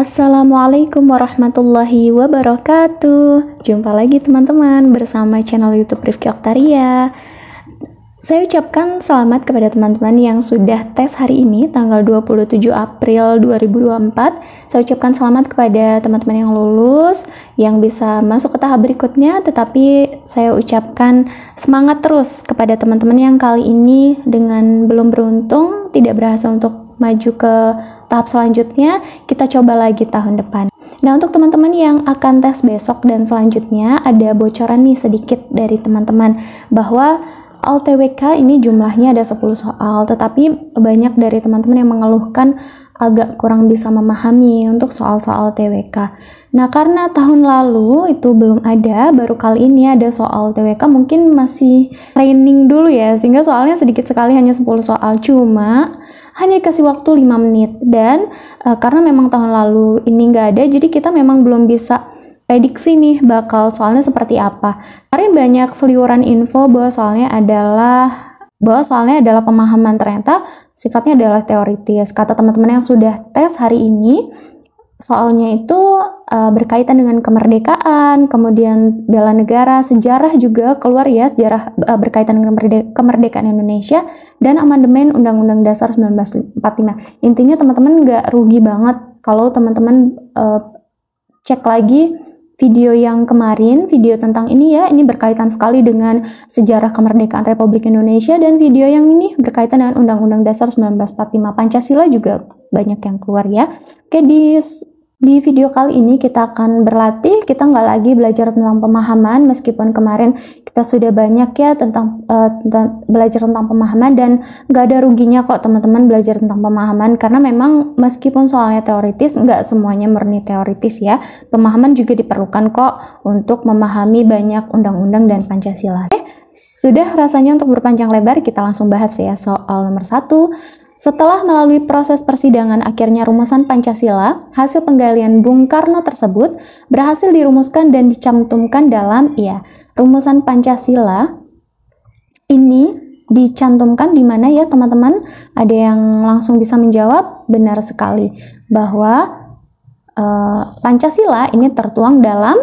Assalamualaikum warahmatullahi wabarakatuh. Jumpa lagi teman-teman bersama channel YouTube Rifki Oktaria. Saya ucapkan selamat kepada teman-teman yang sudah tes hari ini tanggal 27 April 2024. Saya ucapkan selamat kepada teman-teman yang lulus, yang bisa masuk ke tahap berikutnya, tetapi saya ucapkan semangat terus kepada teman-teman yang kali ini dengan belum beruntung tidak berhasil untuk maju ke tahap selanjutnya, kita coba lagi tahun depan. Nah, untuk teman-teman yang akan tes besok dan selanjutnya, ada bocoran nih sedikit dari teman-teman bahwa Soal TWK ini jumlahnya ada 10 soal, tetapi banyak dari teman-teman yang mengeluhkan agak kurang bisa memahami untuk soal-soal TWK. Nah, karena tahun lalu itu belum ada, baru kali ini ada soal TWK mungkin masih training dulu ya, sehingga soalnya sedikit sekali hanya 10 soal. Cuma hanya dikasih waktu 5 menit dan uh, karena memang tahun lalu ini nggak ada, jadi kita memang belum bisa prediksi nih bakal soalnya seperti apa. Kemarin banyak seliuran info bahwa soalnya adalah bahwa soalnya adalah pemahaman ternyata sifatnya adalah teoritis. Kata teman-teman yang sudah tes hari ini, soalnya itu uh, berkaitan dengan kemerdekaan, kemudian bela negara, sejarah juga keluar ya sejarah uh, berkaitan dengan kemerdekaan Indonesia dan amandemen Undang-Undang Dasar 1945. Intinya teman-teman nggak rugi banget kalau teman-teman uh, cek lagi video yang kemarin, video tentang ini ya, ini berkaitan sekali dengan sejarah kemerdekaan Republik Indonesia dan video yang ini berkaitan dengan Undang-Undang Dasar 1945 Pancasila juga banyak yang keluar ya. Oke, di di video kali ini kita akan berlatih, kita nggak lagi belajar tentang pemahaman meskipun kemarin kita sudah banyak ya tentang, uh, tentang belajar tentang pemahaman dan nggak ada ruginya kok teman-teman belajar tentang pemahaman karena memang meskipun soalnya teoritis nggak semuanya murni teoritis ya pemahaman juga diperlukan kok untuk memahami banyak undang-undang dan Pancasila. Oke, sudah rasanya untuk berpanjang lebar kita langsung bahas ya soal nomor satu setelah melalui proses persidangan akhirnya rumusan Pancasila, hasil penggalian Bung Karno tersebut berhasil dirumuskan dan dicantumkan dalam ya, rumusan Pancasila ini dicantumkan di mana ya teman-teman? Ada yang langsung bisa menjawab? Benar sekali bahwa eh, Pancasila ini tertuang dalam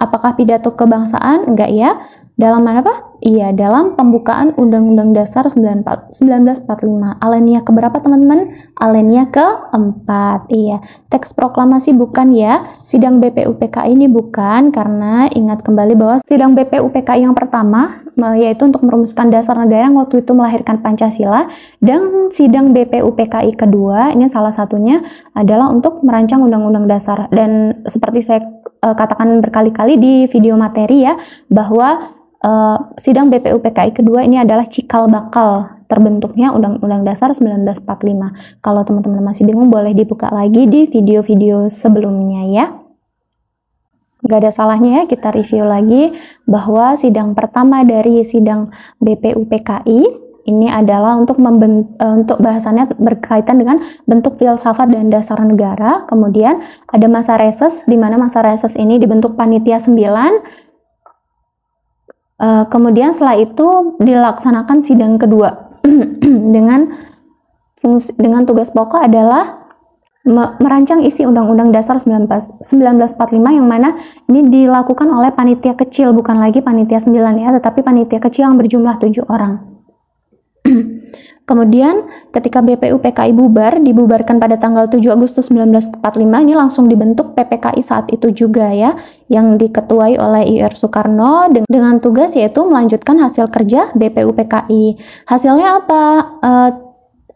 apakah pidato kebangsaan? Enggak ya. Dalam mana Pak? Iya, dalam pembukaan Undang-Undang Dasar 1945. Alenia keberapa teman-teman? Alenia keempat. Iya, teks proklamasi bukan ya. Sidang BPUPKI ini bukan karena ingat kembali bahwa sidang BPUPKI yang pertama eh, yaitu untuk merumuskan dasar negara yang waktu itu melahirkan Pancasila dan sidang BPUPKI kedua ini salah satunya adalah untuk merancang Undang-Undang Dasar dan seperti saya eh, katakan berkali-kali di video materi ya bahwa uh, sidang BPUPKI kedua ini adalah cikal bakal terbentuknya Undang-Undang Dasar 1945. Kalau teman-teman masih bingung boleh dibuka lagi di video-video sebelumnya ya. Gak ada salahnya ya kita review lagi bahwa sidang pertama dari sidang BPUPKI ini adalah untuk membent, eh, untuk bahasannya berkaitan dengan bentuk filsafat dan dasar negara. Kemudian ada masa reses di mana masa reses ini dibentuk panitia 9 Uh, kemudian setelah itu dilaksanakan sidang kedua dengan fungsi, dengan tugas pokok adalah merancang isi Undang-Undang Dasar 1945 yang mana ini dilakukan oleh panitia kecil bukan lagi panitia 9 ya, tetapi panitia kecil yang berjumlah tujuh orang. Kemudian ketika BPUPKI bubar, dibubarkan pada tanggal 7 Agustus 1945, ini langsung dibentuk PPKI saat itu juga ya, yang diketuai oleh IR Soekarno dengan tugas yaitu melanjutkan hasil kerja BPUPKI. Hasilnya apa? E,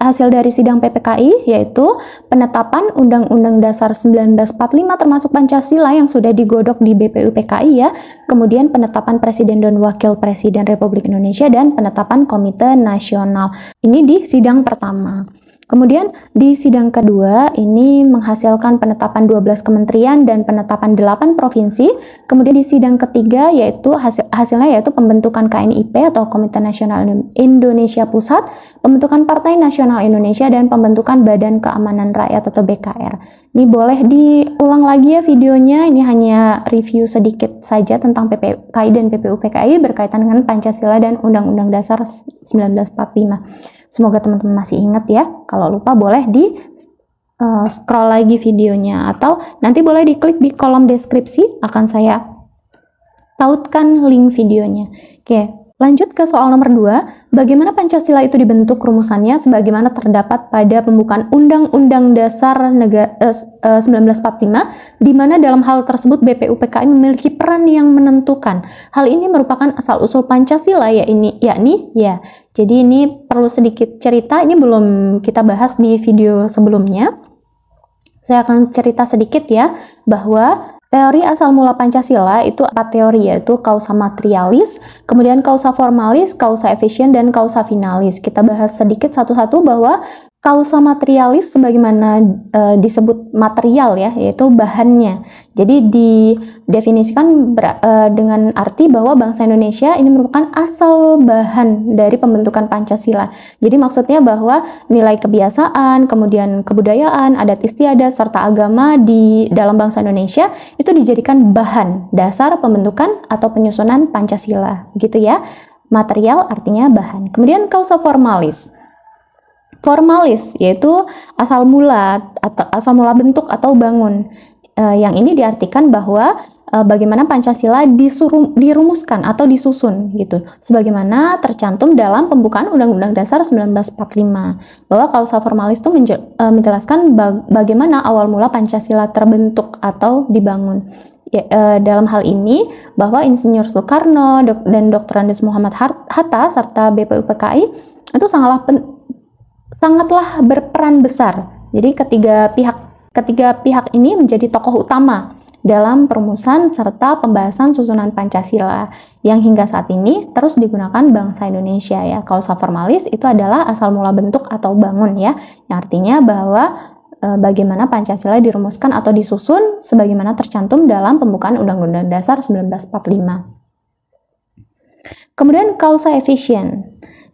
hasil dari sidang PPKI yaitu penetapan Undang-Undang Dasar 1945 termasuk Pancasila yang sudah digodok di BPUPKI ya, kemudian penetapan Presiden dan Wakil Presiden Republik Indonesia dan penetapan Komite Nasional. Ini di sidang pertama. Kemudian di sidang kedua ini menghasilkan penetapan 12 kementerian dan penetapan 8 provinsi. Kemudian di sidang ketiga yaitu hasil, hasilnya yaitu pembentukan KNIP atau Komite Nasional Indonesia Pusat, pembentukan Partai Nasional Indonesia dan pembentukan Badan Keamanan Rakyat atau BKR. Ini boleh diulang lagi ya videonya, ini hanya review sedikit saja tentang PPKI dan PPUPKI berkaitan dengan Pancasila dan Undang-Undang Dasar 1945. Semoga teman-teman masih ingat ya. Kalau lupa boleh di uh, scroll lagi videonya atau nanti boleh diklik di kolom deskripsi akan saya tautkan link videonya. Oke, Lanjut ke soal nomor 2, bagaimana Pancasila itu dibentuk rumusannya sebagaimana terdapat pada pembukaan Undang-Undang Dasar Negara, eh, 1945, eh, di mana dalam hal tersebut BPUPKI memiliki peran yang menentukan. Hal ini merupakan asal-usul Pancasila, ya ini, yakni, ya. Jadi ini perlu sedikit cerita, ini belum kita bahas di video sebelumnya. Saya akan cerita sedikit ya, bahwa Teori asal mula Pancasila itu empat teori yaitu kausa materialis, kemudian kausa formalis, kausa efisien, dan kausa finalis. Kita bahas sedikit satu-satu bahwa Kausa materialis sebagaimana e, disebut material ya, yaitu bahannya. Jadi didefinisikan ber, e, eh, dengan arti bahwa bangsa Indonesia ini merupakan asal bahan dari pembentukan Pancasila. Jadi maksudnya bahwa nilai kebiasaan, kemudian kebudayaan, adat istiadat serta agama di dalam bangsa Indonesia itu dijadikan bahan dasar pembentukan atau penyusunan Pancasila, begitu ya. Material artinya bahan. Kemudian kausa formalis formalis yaitu asal mula atau asal mula bentuk atau bangun. E, yang ini diartikan bahwa e, bagaimana Pancasila disuruh dirumuskan atau disusun gitu. Sebagaimana tercantum dalam pembukaan Undang-Undang Dasar 1945 bahwa kausa formalis itu menjel, e, eh, menjelaskan bag, bagaimana awal mula Pancasila terbentuk atau dibangun ya, e, dalam hal ini bahwa Insinyur Soekarno dok, dan Dr. Andes Muhammad Hatta serta BPUPKI itu sangatlah pen, sangatlah berperan besar. Jadi ketiga pihak ketiga pihak ini menjadi tokoh utama dalam perumusan serta pembahasan susunan Pancasila yang hingga saat ini terus digunakan bangsa Indonesia ya. Kausa formalis itu adalah asal mula bentuk atau bangun ya, yang artinya bahwa e, bagaimana Pancasila dirumuskan atau disusun sebagaimana tercantum dalam pembukaan Undang-Undang Dasar 1945. Kemudian kausa efisien.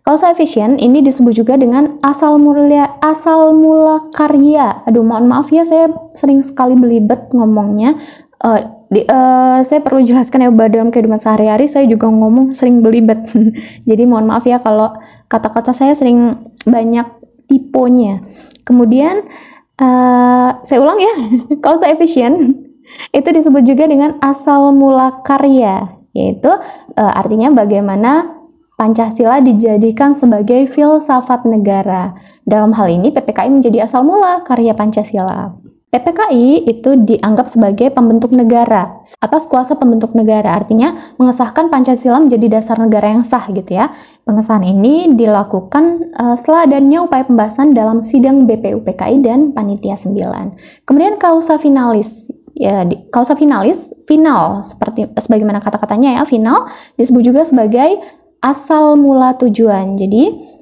Kalau efisien ini disebut juga dengan asal mulia asal mula karya. Aduh, mohon maaf ya saya sering sekali belibet ngomongnya. Uh, di, uh, saya perlu jelaskan ya dalam kehidupan sehari-hari saya juga ngomong sering belibet. Jadi mohon maaf ya kalau kata-kata saya sering banyak tiponya. Kemudian uh, saya ulang ya, kalau efisien itu disebut juga dengan asal mula karya, yaitu e, artinya bagaimana Pancasila dijadikan sebagai filsafat negara. Dalam hal ini, PPKI menjadi asal mula karya Pancasila. PPKI itu dianggap sebagai pembentuk negara, atas kuasa pembentuk negara, artinya mengesahkan Pancasila menjadi dasar negara yang sah gitu ya. Pengesahan ini dilakukan uh, setelah adanya upaya pembahasan dalam sidang BPUPKI dan Panitia 9. Kemudian kausa finalis, ya di, kausa finalis, final, seperti sebagaimana kata-katanya ya, final, disebut juga sebagai asal mula tujuan. Jadi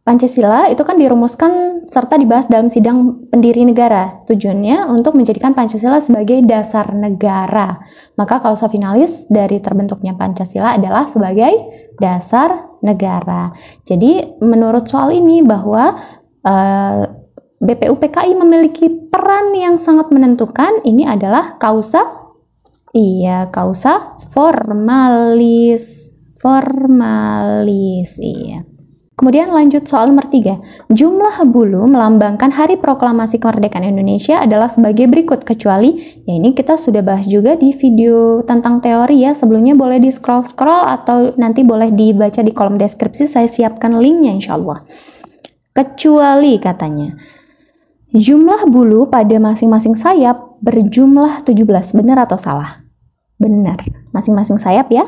Pancasila itu kan dirumuskan serta dibahas dalam sidang pendiri negara. Tujuannya untuk menjadikan Pancasila sebagai dasar negara. Maka kausa finalis dari terbentuknya Pancasila adalah sebagai dasar negara. Jadi menurut soal ini bahwa uh, eh, BPUPKI memiliki peran yang sangat menentukan ini adalah kausa Iya, kausa formalis formalis. Iya. Kemudian lanjut soal nomor 3. Jumlah bulu melambangkan hari proklamasi kemerdekaan Indonesia adalah sebagai berikut kecuali ya ini kita sudah bahas juga di video tentang teori ya. Sebelumnya boleh di scroll-scroll atau nanti boleh dibaca di kolom deskripsi saya siapkan linknya insya Allah. Kecuali katanya. Jumlah bulu pada masing-masing sayap berjumlah 17. Benar atau salah? Benar. Masing-masing sayap ya.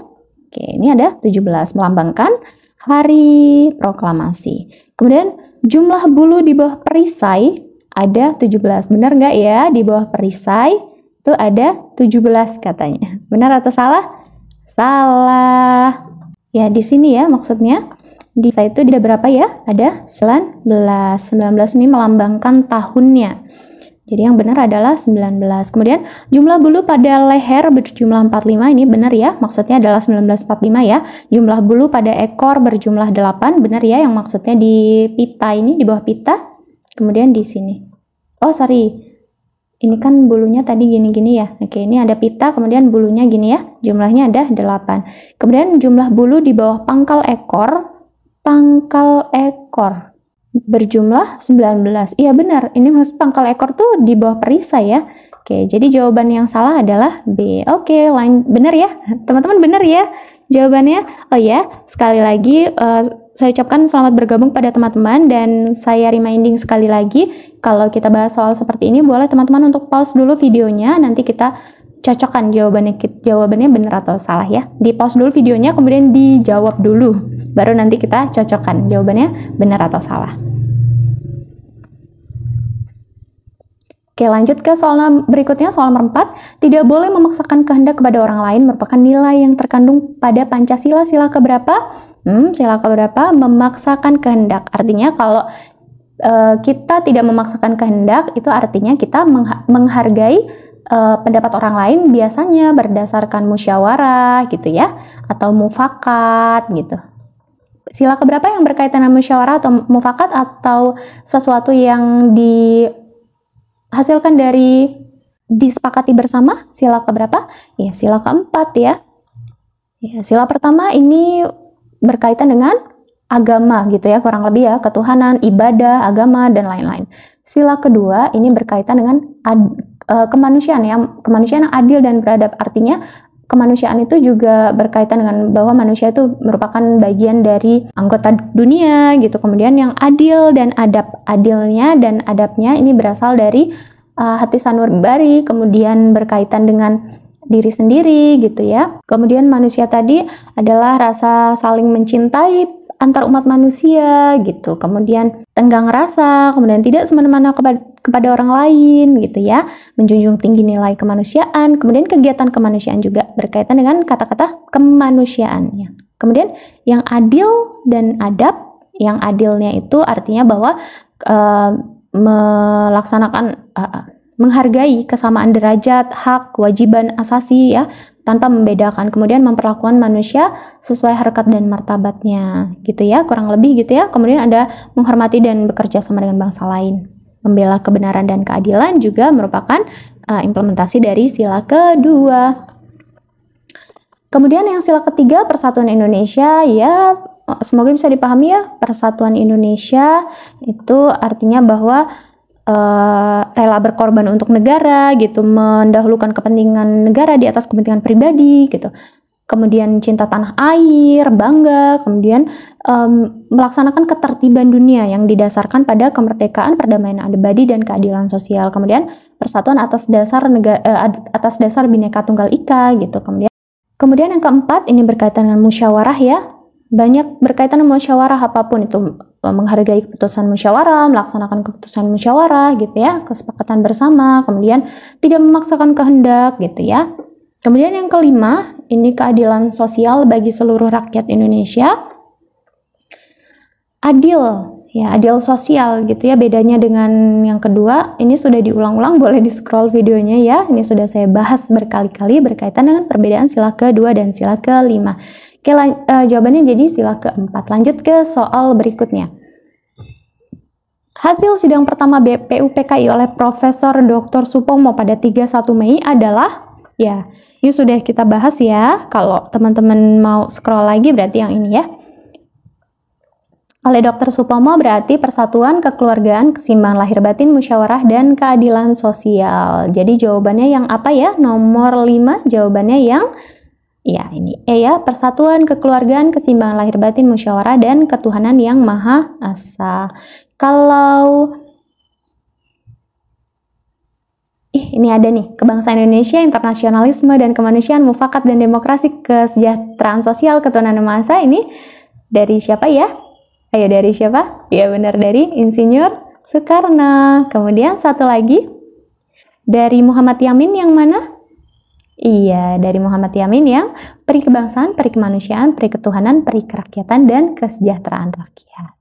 Oke, ini ada 17 melambangkan hari proklamasi. Kemudian jumlah bulu di bawah perisai ada 17. Benar nggak ya? Di bawah perisai itu ada 17 katanya. Benar atau salah? Salah. Ya, di sini ya maksudnya. Di saya itu ada berapa ya? Ada 19. 19 ini melambangkan tahunnya. Jadi yang benar adalah 19. Kemudian jumlah bulu pada leher berjumlah 45 ini benar ya, maksudnya adalah 1945 ya. Jumlah bulu pada ekor berjumlah 8, benar ya yang maksudnya di pita ini di bawah pita. Kemudian di sini. Oh, sorry. Ini kan bulunya tadi gini-gini ya. Oke, ini ada pita, kemudian bulunya gini ya. Jumlahnya ada 8. Kemudian jumlah bulu di bawah pangkal ekor, pangkal ekor berjumlah 19. Iya benar, ini maksud pangkal ekor tuh di bawah perisai ya. Oke, jadi jawaban yang salah adalah B. Oke, lain benar ya. Teman-teman benar ya jawabannya. Oh ya, sekali lagi uh, saya ucapkan selamat bergabung pada teman-teman dan saya reminding sekali lagi kalau kita bahas soal seperti ini boleh teman-teman untuk pause dulu videonya nanti kita cocokan jawabannya jawabannya benar atau salah ya. Di pause dulu videonya kemudian dijawab dulu. Baru nanti kita cocokkan jawabannya benar atau salah. Oke, lanjut ke soal berikutnya, soal nomor 4. Tidak boleh memaksakan kehendak kepada orang lain merupakan nilai yang terkandung pada Pancasila sila keberapa? Hmm, sila berapa Memaksakan kehendak. Artinya kalau eh, kita tidak memaksakan kehendak, itu artinya kita menghargai uh, pendapat orang lain biasanya berdasarkan musyawarah gitu ya atau mufakat gitu. Sila keberapa yang berkaitan dengan musyawarah atau mufakat atau sesuatu yang dihasilkan dari disepakati bersama? Sila keberapa? Ya, sila keempat ya. Ya, sila pertama ini berkaitan dengan agama gitu ya, kurang lebih ya, ketuhanan, ibadah, agama dan lain-lain. Sila kedua ini berkaitan dengan Eh, kemanusiaan ya kemanusiaan yang adil dan beradab artinya kemanusiaan itu juga berkaitan dengan bahwa manusia itu merupakan bagian dari anggota dunia gitu kemudian yang adil dan adab adilnya dan adabnya ini berasal dari uh, hati bari kemudian berkaitan dengan diri sendiri gitu ya kemudian manusia tadi adalah rasa saling mencintai antar umat manusia gitu. Kemudian tenggang rasa, kemudian tidak semena-mena kepada kepada orang lain gitu ya, menjunjung tinggi nilai kemanusiaan, kemudian kegiatan kemanusiaan juga berkaitan dengan kata-kata kemanusiaan ya. Kemudian yang adil dan adab, yang adilnya itu artinya bahwa uh, melaksanakan uh, menghargai kesamaan derajat, hak, kewajiban asasi ya, tanpa membedakan kemudian memperlakukan manusia sesuai harkat dan martabatnya gitu ya kurang lebih gitu ya kemudian ada menghormati dan bekerja sama dengan bangsa lain membela kebenaran dan keadilan juga merupakan uh, implementasi dari sila kedua kemudian yang sila ketiga persatuan Indonesia ya semoga bisa dipahami ya persatuan Indonesia itu artinya bahwa uh, rela berkorban untuk negara gitu, mendahulukan kepentingan negara di atas kepentingan pribadi gitu. Kemudian cinta tanah air, bangga, kemudian um, melaksanakan ketertiban dunia yang didasarkan pada kemerdekaan, perdamaian abadi dan keadilan sosial. Kemudian persatuan atas dasar negara, uh, eh, atas dasar bineka tunggal ika gitu. Kemudian kemudian yang keempat ini berkaitan dengan musyawarah ya. Banyak berkaitan dengan musyawarah apapun itu menghargai keputusan musyawarah, melaksanakan keputusan musyawarah gitu ya, kesepakatan bersama, kemudian tidak memaksakan kehendak gitu ya. Kemudian yang kelima, ini keadilan sosial bagi seluruh rakyat Indonesia. Adil, ya adil sosial gitu ya, bedanya dengan yang kedua, ini sudah diulang-ulang, boleh di-scroll videonya ya, ini sudah saya bahas berkali-kali berkaitan dengan perbedaan sila kedua dan sila kelima. Oke, uh, jawabannya jadi sila keempat. Lanjut ke soal berikutnya. Hasil sidang pertama BPUPKI oleh Profesor Dr. Supomo pada 31 Mei adalah ya, ini sudah kita bahas ya. Kalau teman-teman mau scroll lagi berarti yang ini ya. Oleh Dr. Supomo berarti persatuan, kekeluargaan, kesimbangan lahir batin, musyawarah, dan keadilan sosial. Jadi jawabannya yang apa ya? Nomor 5 jawabannya yang ya ini E ya, persatuan, kekeluargaan, keseimbangan lahir batin, musyawarah dan ketuhanan yang maha asa. Kalau Ih, ini ada nih, kebangsaan Indonesia, internasionalisme dan kemanusiaan, mufakat dan demokrasi, kesejahteraan sosial, ketuhanan yang maha asa ini dari siapa ya? Ayo dari siapa? Ya benar dari Insinyur Soekarno. Kemudian satu lagi dari Muhammad Yamin yang mana? Iya, dari Muhammad Yamin yang peri kebangsaan, peri kemanusiaan, peri ketuhanan, peri kerakyatan dan kesejahteraan rakyat.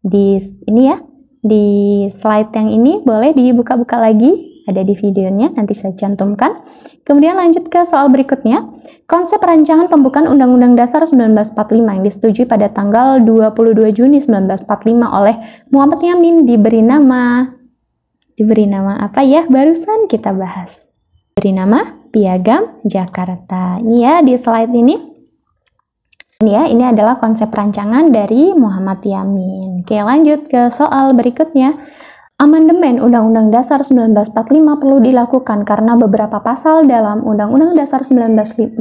Di ini ya, di slide yang ini boleh dibuka-buka lagi, ada di videonya nanti saya cantumkan. Kemudian lanjut ke soal berikutnya. Konsep rancangan pembukaan Undang-Undang Dasar 1945 yang disetujui pada tanggal 22 Juni 1945 oleh Muhammad Yamin diberi nama diberi nama apa ya? Barusan kita bahas beri nama Piagam Jakarta. Ini ya di slide ini. Ini ya, ini adalah konsep rancangan dari Muhammad Yamin. Oke, lanjut ke soal berikutnya. Amandemen Undang-Undang Dasar 1945 perlu dilakukan karena beberapa pasal dalam Undang-Undang Dasar 1945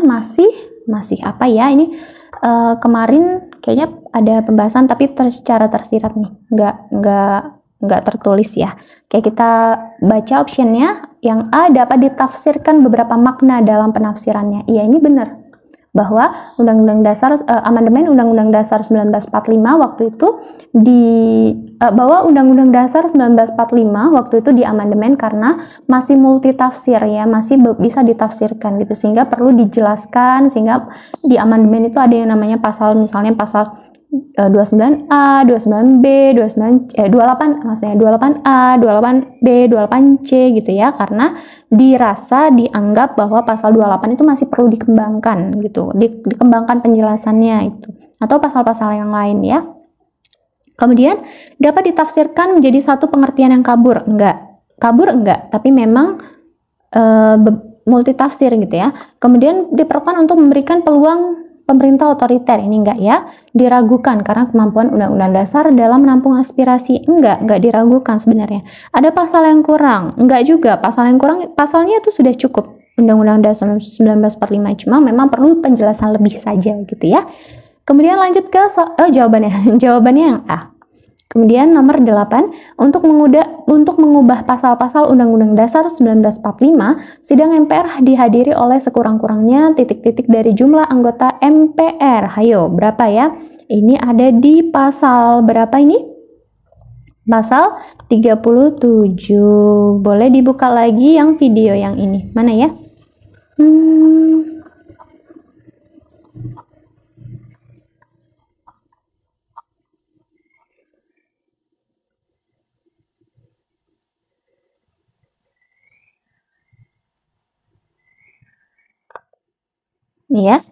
masih masih apa ya ini uh, kemarin kayaknya ada pembahasan tapi ter, secara tersirat nih nggak nggak nggak tertulis ya. Oke kita baca optionnya yang A dapat ditafsirkan beberapa makna dalam penafsirannya. Iya, ini benar. Bahwa Undang-Undang Dasar eh, amandemen Undang-Undang Dasar 1945 waktu itu di eh, bahwa Undang-Undang Dasar 1945 waktu itu di amandemen karena masih multitafsir ya, masih bisa ditafsirkan gitu sehingga perlu dijelaskan sehingga di amandemen itu ada yang namanya pasal misalnya pasal 29A, 29B, 29 eh 28 eh, maksudnya 28A, 28B, 28C gitu ya karena dirasa dianggap bahwa pasal 28 itu masih perlu dikembangkan gitu, di, dikembangkan penjelasannya itu atau pasal-pasal yang lain ya. Kemudian dapat ditafsirkan menjadi satu pengertian yang kabur enggak? Kabur enggak, tapi memang e, multitafsir gitu ya. Kemudian diperlukan untuk memberikan peluang pemerintah otoriter ini enggak ya diragukan karena kemampuan undang-undang dasar dalam menampung aspirasi enggak enggak diragukan sebenarnya ada pasal yang kurang enggak juga pasal yang kurang pasalnya itu sudah cukup undang-undang dasar 1945 cuma memang perlu penjelasan lebih saja gitu ya kemudian lanjut ke so oh, jawabannya jawabannya yang A Kemudian nomor 8, untuk, menguda, untuk mengubah pasal-pasal Undang-Undang Dasar 1945, sidang MPR dihadiri oleh sekurang-kurangnya titik-titik dari jumlah anggota MPR. Hayo, berapa ya? Ini ada di pasal berapa ini? Pasal 37. Boleh dibuka lagi yang video yang ini. Mana ya? Hmm, ya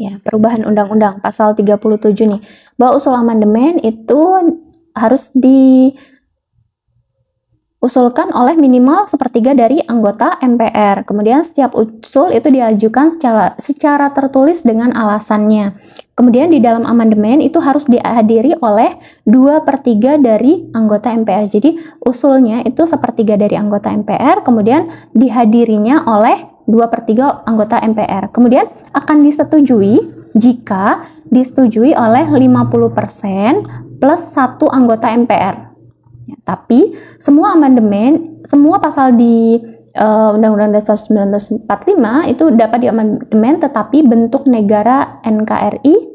ya perubahan undang-undang pasal 37 nih bahwa usul amandemen itu harus di usulkan oleh minimal sepertiga dari anggota MPR. Kemudian setiap usul itu diajukan secara, secara tertulis dengan alasannya. Kemudian di dalam amandemen itu harus dihadiri oleh 2 per 3 dari anggota MPR. Jadi usulnya itu sepertiga dari anggota MPR, kemudian dihadirinya oleh 2 per 3 anggota MPR. Kemudian akan disetujui jika disetujui oleh 50% plus satu anggota MPR. Ya, tapi semua amandemen, semua pasal di uh, Undang-Undang Dasar 1945 itu dapat diamandemen tetapi bentuk negara NKRI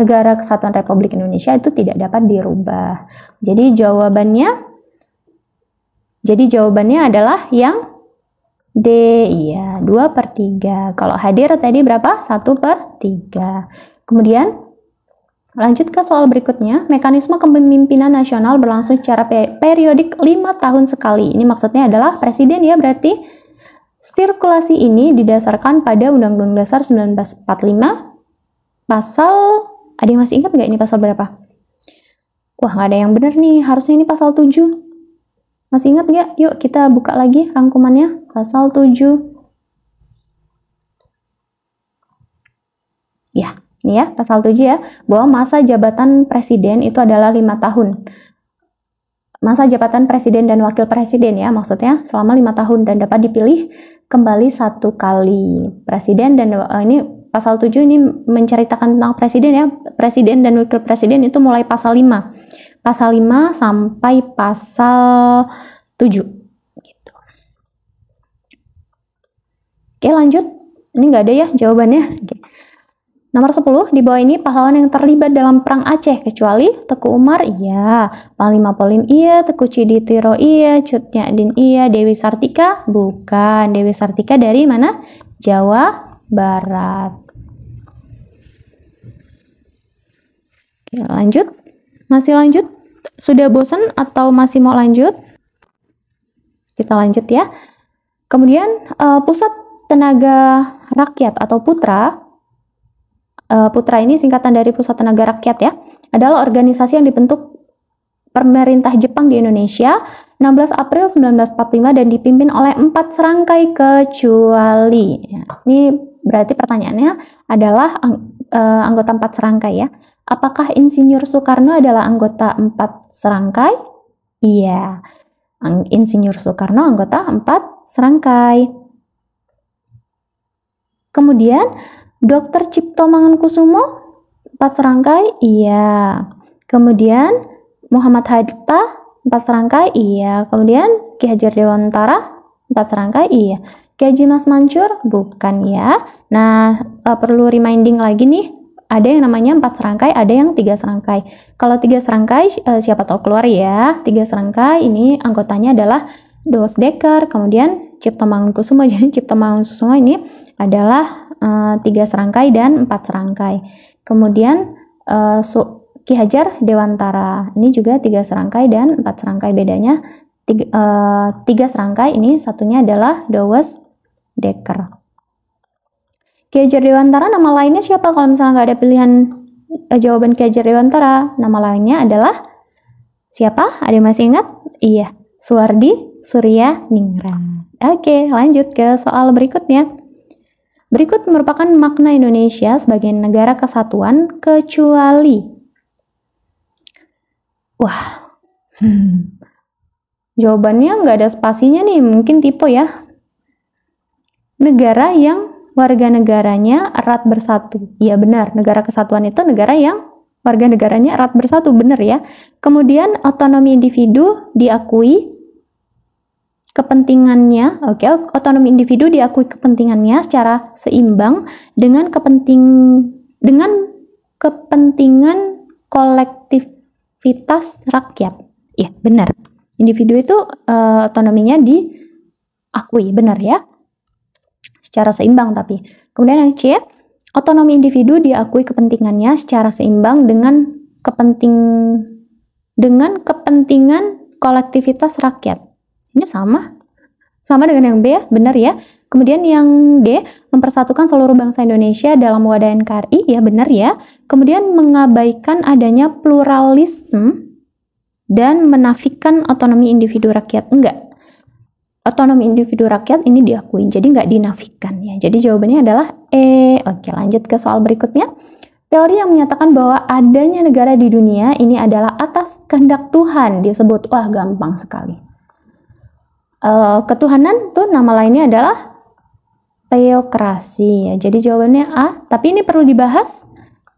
Negara Kesatuan Republik Indonesia itu tidak dapat dirubah. Jadi jawabannya jadi jawabannya adalah yang D, iya, 2 per 3. Kalau hadir tadi berapa? 1 per 3. Kemudian Lanjut ke soal berikutnya, mekanisme kepemimpinan nasional berlangsung secara periodik 5 tahun sekali. Ini maksudnya adalah presiden ya berarti sirkulasi ini didasarkan pada Undang-Undang Dasar 1945 pasal ada yang masih ingat nggak ini pasal berapa? Wah, nggak ada yang benar nih. Harusnya ini pasal 7. Masih ingat nggak? Yuk kita buka lagi rangkumannya. Pasal 7. Ya, ini ya, pasal 7 ya, bahwa masa jabatan presiden itu adalah lima tahun. Masa jabatan presiden dan wakil presiden ya, maksudnya selama lima tahun dan dapat dipilih kembali satu kali. Presiden dan eh, ini pasal 7 ini menceritakan tentang presiden ya. Presiden dan wakil presiden itu mulai pasal 5. Pasal 5 sampai pasal 7 gitu. Oke, lanjut. Ini nggak ada ya jawabannya. Oke. Nomor 10, di bawah ini pahlawan yang terlibat dalam Perang Aceh, kecuali Teku Umar, iya. Panglima Polim, iya. Teku Cidi Tiro, iya. Cutnya Din, iya. Dewi Sartika, bukan. Dewi Sartika dari mana? Jawa Barat. Oke, lanjut. Masih lanjut? Sudah bosan atau masih mau lanjut? Kita lanjut ya. Kemudian, uh, pusat tenaga rakyat atau putra Eh, Putra ini singkatan dari Pusat Tenaga Rakyat ya, adalah organisasi yang dibentuk pemerintah Jepang di Indonesia 16 April 1945 dan dipimpin oleh empat serangkai kecuali. Ya, ini berarti pertanyaannya adalah uh, anggota empat serangkai ya. Apakah Insinyur Soekarno adalah anggota empat serangkai? Iya. Insinyur Soekarno anggota empat serangkai. Kemudian Dokter Cipto Mangunkusumo empat serangkai? Iya. Kemudian Muhammad Hatta empat serangkai? Iya. Kemudian Ki Hajar Dewantara empat serangkai? Iya. Ki Haji Mas Mansur? Bukan ya. Nah, uh, perlu reminding lagi nih ada yang namanya empat serangkai, ada yang tiga serangkai. Kalau tiga serangkai, eh, siapa tahu keluar ya. Tiga serangkai ini anggotanya adalah Dos Dekar, kemudian Cipto Mangunkusumo. Jadi Cipto Mangunkusumo ini adalah Eh, tiga serangkai dan empat serangkai. Kemudian eh, Ki Hajar Dewantara ini juga tiga serangkai dan empat serangkai bedanya tiga, eh, tiga serangkai ini satunya adalah Dawes Dekker. Ki Hajar Dewantara nama lainnya siapa kalau misalnya nggak ada pilihan uh, jawaban Ki Hajar Dewantara nama lainnya adalah siapa? Ada yang masih ingat? Iya, Suwardi Surya Ningrat. Oke, lanjut ke soal berikutnya. Berikut merupakan makna Indonesia sebagai negara kesatuan kecuali. Wah, hmm. jawabannya nggak ada spasinya nih, mungkin tipe ya. Negara yang warga negaranya erat bersatu. Iya benar, negara kesatuan itu negara yang warga negaranya erat bersatu, benar ya. Kemudian otonomi individu diakui kepentingannya, oke, okay, otonomi individu diakui kepentingannya secara seimbang dengan kepenting dengan kepentingan kolektivitas rakyat. Ya, benar. Individu itu uh, otonominya diakui, benar ya? Secara seimbang tapi. Kemudian yang C, otonomi individu diakui kepentingannya secara seimbang dengan kepenting dengan kepentingan kolektivitas rakyat. Ini sama. Sama dengan yang B ya, benar ya. Kemudian yang D, mempersatukan seluruh bangsa Indonesia dalam wadah NKRI, ya benar ya. Kemudian mengabaikan adanya pluralisme dan menafikan otonomi individu rakyat. Enggak. Otonomi individu rakyat ini diakui, jadi nggak dinafikan ya. Jadi jawabannya adalah E. Oke, lanjut ke soal berikutnya. Teori yang menyatakan bahwa adanya negara di dunia ini adalah atas kehendak Tuhan disebut, wah gampang sekali uh, ketuhanan tuh nama lainnya adalah teokrasi ya. Jadi jawabannya A, tapi ini perlu dibahas.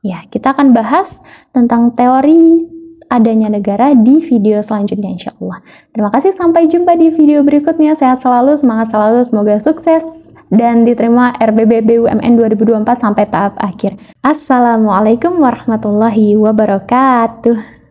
Ya, kita akan bahas tentang teori adanya negara di video selanjutnya insya Allah. Terima kasih, sampai jumpa di video berikutnya. Sehat selalu, semangat selalu, semoga sukses dan diterima RBB BUMN 2024 sampai tahap akhir. Assalamualaikum warahmatullahi wabarakatuh.